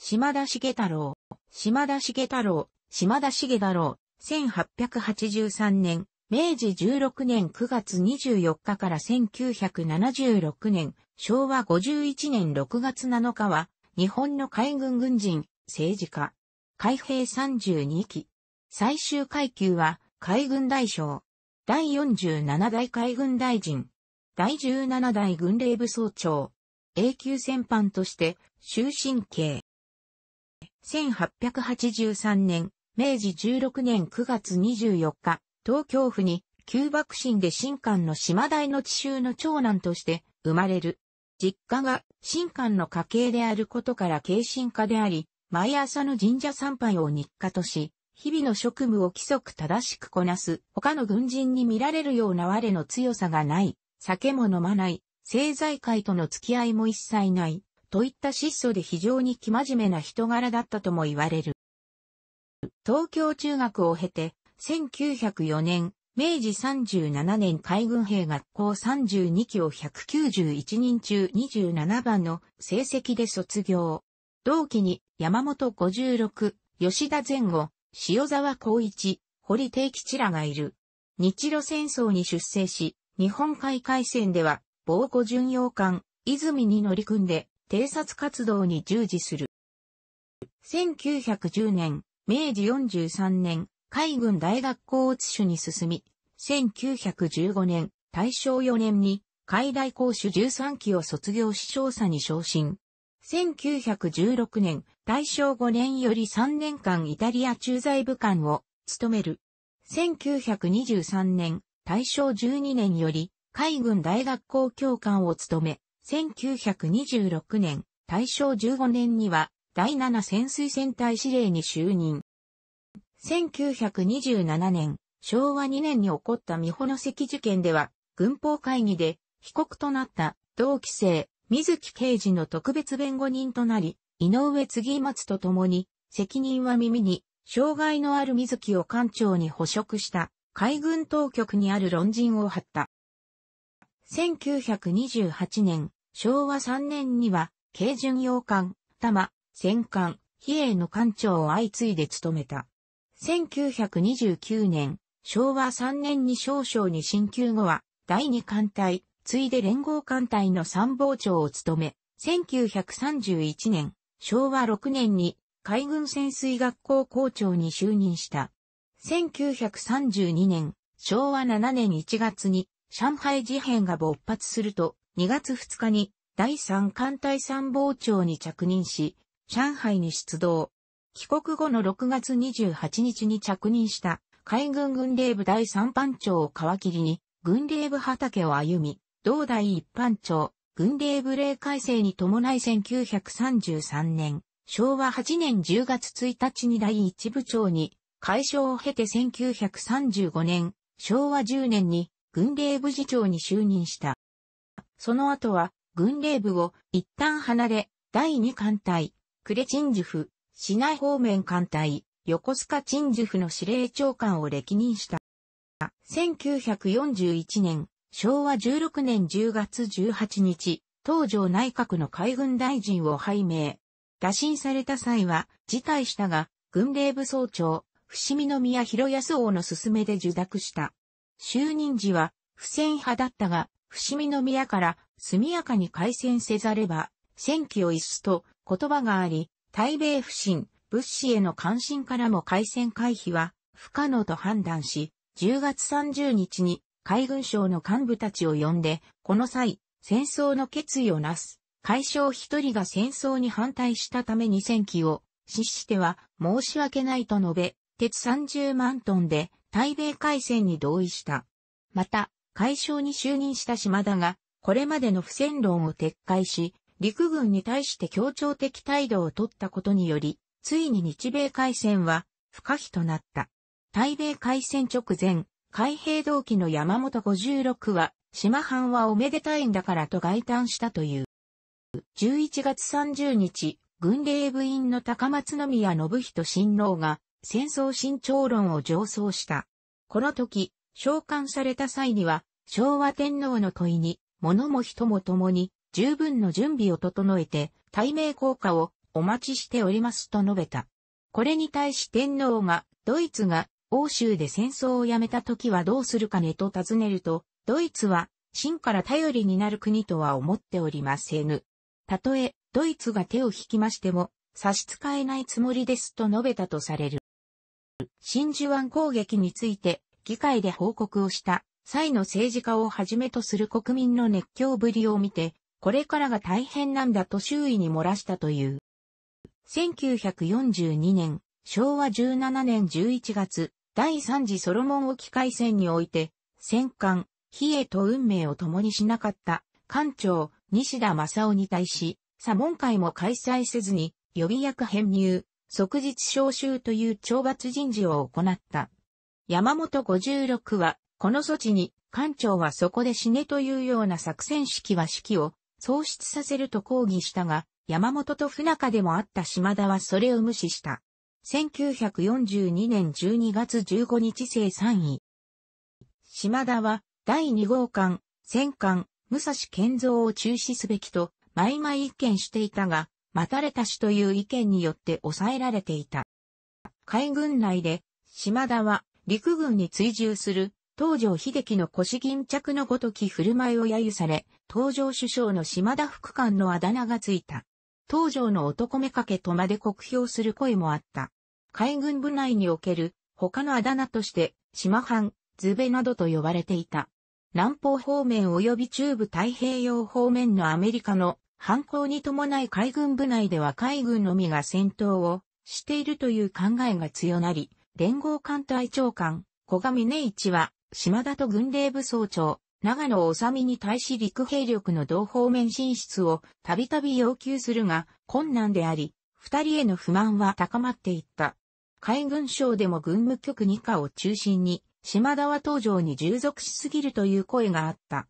島田茂太郎、島田茂太郎、島田茂太郎、1883年、明治16年9月24日から1976年、昭和51年6月7日は、日本の海軍軍人、政治家、海兵32期。最終階級は、海軍大将、第47代海軍大臣、第17代軍令部総長、永久戦犯として、終身刑。1883年、明治16年9月24日、東京府に、旧幕臣で新館の島大の地州の長男として生まれる。実家が新館の家系であることから慶新家であり、毎朝の神社参拝を日課とし、日々の職務を規則正しくこなす、他の軍人に見られるような我の強さがない、酒も飲まない、政財界との付き合いも一切ない、といった質素で非常に生真面目な人柄だったとも言われる。東京中学を経て、1904年、明治37年海軍兵学校32期を191人中27番の成績で卒業。同期に山本56、吉田前後、塩沢光一、堀定吉らがいる。日露戦争に出征し、日本海海戦では、防護巡洋艦、泉に乗り組んで、偵察活動に従事する。1910年、明治43年、海軍大学校を津主に進み、1915年、大正4年に、海大校主13期を卒業し調査に昇進。1916年、大正5年より3年間イタリア駐在部官を務める。1923年、大正12年より海軍大学校教官を務め、1926年、大正15年には、第7潜水船隊司令に就任。1927年、昭和2年に起こった美保の関事件では、軍法会議で被告となった同期生、水木刑事の特別弁護人となり、井上次松と共に、責任は耳に、障害のある水木を艦長に捕食した海軍当局にある論人を張った。1928年、昭和3年には、軽巡洋艦、玉、戦艦、比叡の艦長を相次いで務めた。1929年、昭和3年に少将に進級後は、第二艦隊、ついで連合艦隊の参謀長を務め、1931年、昭和6年に海軍潜水学校校長に就任した。1932年、昭和7年1月に上海事変が勃発すると、2月2日に第3艦隊参謀長に着任し、上海に出動。帰国後の6月28日に着任した海軍軍令部第3班長を皮切りに、軍令部畑を歩み、同第一班長、軍令部令改正に伴い1933年、昭和8年10月1日に第1部長に、解消を経て1935年、昭和10年に軍令部次長に就任した。その後は、軍令部を一旦離れ、第二艦隊、クレチンジュフ、市内方面艦隊、横須賀チンジュフの司令長官を歴任した。1941年、昭和16年10月18日、東条内閣の海軍大臣を拝命。打診された際は、辞退したが、軍令部総長、伏見宮広康王の勧めで受諾した。就任時は、不戦派だったが、伏見の宮から速やかに改戦せざれば、戦機を逸すと言葉があり、対米不信、物資への関心からも海戦回避は不可能と判断し、10月30日に海軍省の幹部たちを呼んで、この際、戦争の決意をなす。海将一人が戦争に反対したために戦機を死しては申し訳ないと述べ、鉄30万トンで対米海戦に同意した。また、海将に就任した島田が、これまでの不戦論を撤回し、陸軍に対して協調的態度を取ったことにより、ついに日米海戦は不可避となった。対米海戦直前、海兵同期の山本56は、島藩はおめでたいんだからと外嘆したという。11月30日、軍令部員の高松宮信人親王が戦争慎重論を上奏した。この時、召喚された際には、昭和天皇の問いに、物も人も共に、十分の準備を整えて、対名効果をお待ちしておりますと述べた。これに対し天皇が、ドイツが欧州で戦争をやめた時はどうするかねと尋ねると、ドイツは、真から頼りになる国とは思っておりませぬ。たとえ、ドイツが手を引きましても、差し支えないつもりですと述べたとされる。真珠湾攻撃について、議会で報告をした際の政治家をはじめとする国民の熱狂ぶりを見て、これからが大変なんだと周囲に漏らしたという。1942年、昭和17年11月、第3次ソロモン沖海戦において、戦艦、比叡と運命を共にしなかった艦長、西田正夫に対し、左ン会も開催せずに、予備役編入、即日召集という懲罰人事を行った。山本56は、この措置に、艦長はそこで死ねというような作戦式は式を喪失させると抗議したが、山本と不仲でもあった島田はそれを無視した。1942年12月15日生3位。島田は、第2号艦、戦艦、武蔵建造を中止すべきと、毎々一見していたが、待たれたしという意見によって抑えられていた。海軍内で、島田は陸軍に追従する東条秀樹の腰巾着のごとき振る舞いを揶揄され、東条首相の島田副官のあだ名がついた。東条の男めかけとまで酷評する声もあった。海軍部内における他のあだ名として、島藩、ズベなどと呼ばれていた。南方方面及び中部太平洋方面のアメリカの反抗に伴い海軍部内では海軍のみが戦闘をしているという考えが強なり、連合艦隊長官、小上根一は、島田と軍令部総長、長野治美に対し陸兵力の同方面進出をたびたび要求するが困難であり、二人への不満は高まっていった。海軍省でも軍務局二課を中心に、島田は東条に従属しすぎるという声があった。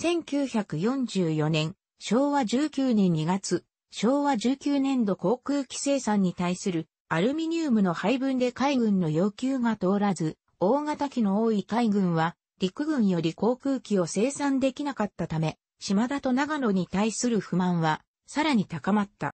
1944年、昭和19年2月、昭和19年度航空機生産に対するアルミニウムの配分で海軍の要求が通らず、大型機の多い海軍は、陸軍より航空機を生産できなかったため、島田と長野に対する不満は、さらに高まった。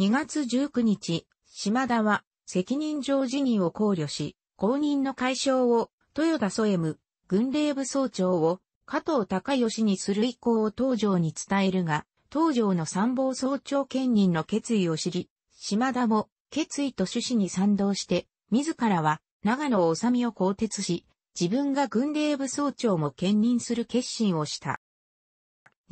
2月19日、島田は、責任上辞任を考慮し、公認の解消を、豊田ソエム、軍令部総長を、加藤隆義にする意向を東条に伝えるが、東条の参謀総長兼任の決意を知り、島田も決意と趣旨に賛同して、自らは長野治美を更迭し、自分が軍令部総長も兼任する決心をした。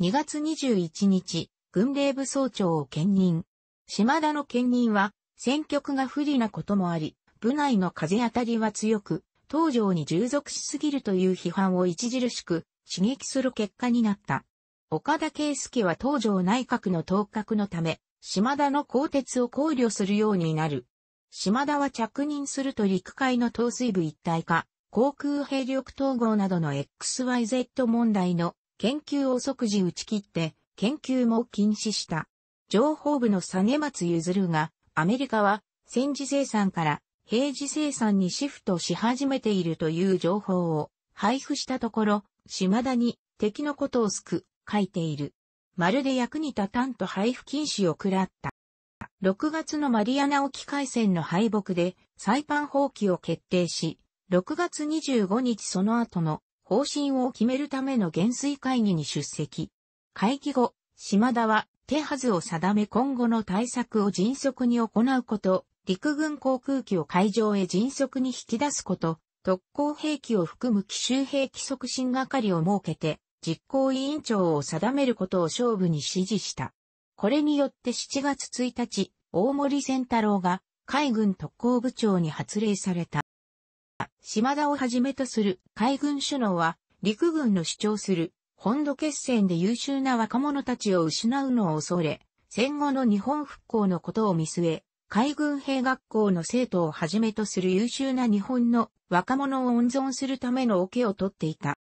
2月21日、軍令部総長を兼任。島田の兼任は、選挙区が不利なこともあり、部内の風当たりは強く、東条に従属しすぎるという批判を著しく刺激する結果になった。岡田圭介は東条内閣の当確のため、島田の鋼鉄を考慮するようになる。島田は着任すると陸海の統帥部一体化、航空兵力統合などの XYZ 問題の研究を即時打ち切って研究も禁止した。情報部の根松譲るがアメリカは戦時生産から平時生産にシフトし始めているという情報を配布したところ、島田に敵のことを救う、書いている。まるで役に立たんと配布禁止を食らった。6月のマリアナ沖海戦の敗北でサイパン放棄を決定し、6月25日その後の方針を決めるための減衰会議に出席。会議後、島田は手はずを定め今後の対策を迅速に行うこと、陸軍航空機を海上へ迅速に引き出すこと、特攻兵器を含む奇襲兵器促進係を設けて、実行委員長を定めることを勝負に指示した。これによって7月1日、大森仙太郎が海軍特攻部長に発令された。島田をはじめとする海軍首脳は陸軍の主張する本土決戦で優秀な若者たちを失うのを恐れ、戦後の日本復興のことを見据え、海軍兵学校の生徒をはじめとする優秀な日本の若者を温存するための桶を取っていた。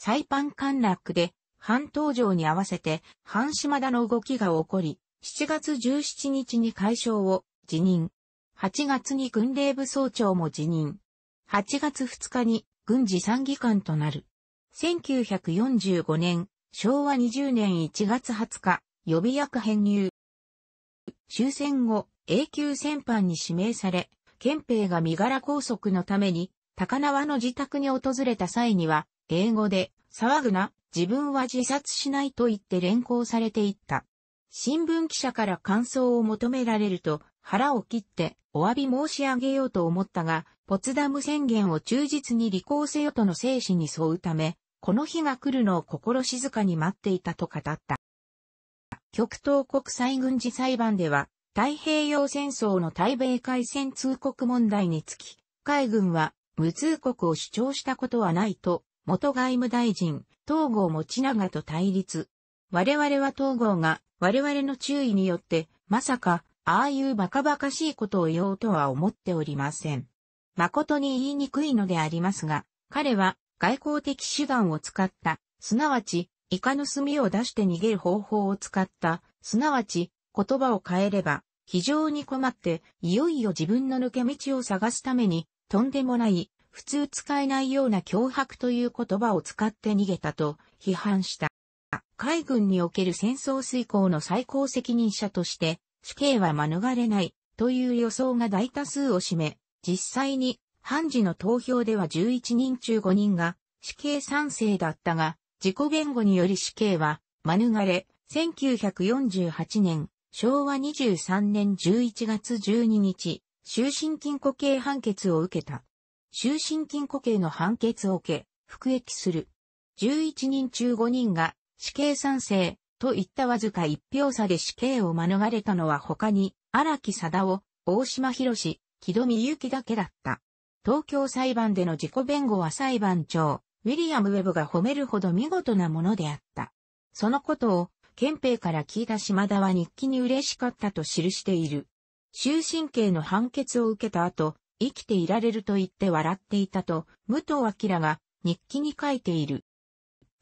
サイパン陥落で、半島場に合わせて、半島田の動きが起こり、7月17日に解消を辞任。8月に軍令部総長も辞任。8月2日に軍事参議官となる。1945年、昭和20年1月20日、予備役編入。終戦後、永久戦犯に指名され、憲兵が身柄拘束のために、高輪の自宅に訪れた際には、英語で、騒ぐな、自分は自殺しないと言って連行されていった。新聞記者から感想を求められると、腹を切ってお詫び申し上げようと思ったが、ポツダム宣言を忠実に履行せよとの精神に沿うため、この日が来るのを心静かに待っていたと語った。極東国際軍事裁判では、太平洋戦争の対米海戦通告問題につき、海軍は無通告を主張したことはないと元外務大臣、東郷持長と対立。我々は東郷が我々の注意によって、まさか、ああいうバカバカしいことを言おうとは思っておりません。誠に言いにくいのでありますが、彼は外交的手段を使った、すなわち、イカの墨を出して逃げる方法を使った、すなわち、言葉を変えれば、非常に困って、いよいよ自分の抜け道を探すために、とんでもない普通使えないような脅迫という言葉を使って逃げたと批判した。海軍における戦争遂行の最高責任者として、死刑は免れないという予想が大多数を占め、実際に判事の投票では11人中5人が死刑賛成だったが、自己言語により死刑は免れ、1948年、昭和23年11月12日、終身禁錮刑判決を受けた。終身禁固刑の判決を受け、服役する。11人中5人が死刑賛成といったわずか1票差で死刑を免れたのは他に荒木貞夫、大島博士、木戸美幸だけだった。東京裁判での自己弁護は裁判長、ウィリアム・ウェブが褒めるほど見事なものであった。そのことを、憲兵から聞いた島田は日記に嬉しかったと記している。終身刑の判決を受けた後、生きていられると言って笑っていたと、武藤明が日記に書いている。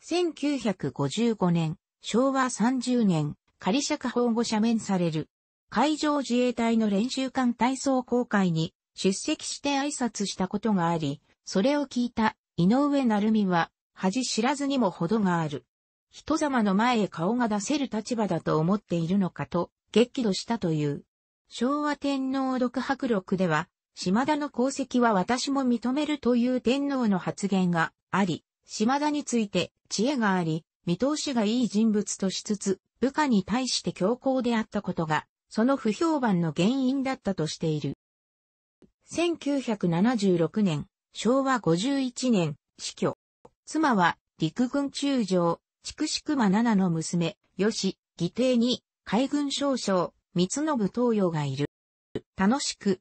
1955年、昭和30年、仮釈放後赦免される。海上自衛隊の練習艦体操公開に出席して挨拶したことがあり、それを聞いた井上成美は恥知らずにも程がある。人様の前へ顔が出せる立場だと思っているのかと激怒したという。昭和天皇独白録では島田の功績は私も認めるという天皇の発言があり、島田について知恵があり、見通しがいい人物としつつ、部下に対して強硬であったことが、その不評判の原因だったとしている。1976年、昭和51年、死去。妻は、陸軍中将、筑紫熊七の娘、吉、義弟に、海軍少将、三信東洋がいる。楽しく、